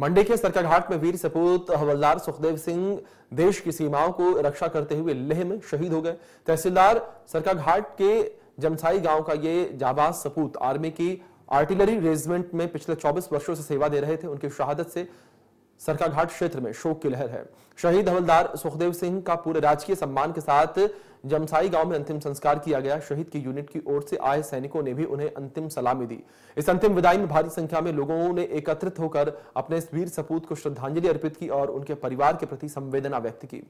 मंडी के सरकाघाट में वीर सपूत हवलदार सुखदेव सिंह देश की सीमाओं को रक्षा करते हुए लेह में शहीद हो गए तहसीलदार सरकाघाट के जमसाई गांव का ये जाबाज सपूत आर्मी की आर्टिलरी रेजिमेंट में पिछले 24 वर्षों से सेवा दे रहे थे उनकी शहादत से सरकाघाट क्षेत्र में शोक की लहर है शहीद हवलदार सुखदेव सिंह का पूरे राजकीय सम्मान के साथ जमसाई गांव में अंतिम संस्कार किया गया शहीद की यूनिट की ओर से आए सैनिकों ने भी उन्हें अंतिम सलामी दी इस अंतिम विदाई में भारी संख्या में लोगों ने एकत्रित होकर अपने वीर सपूत को श्रद्धांजलि अर्पित की और उनके परिवार के प्रति संवेदना व्यक्त की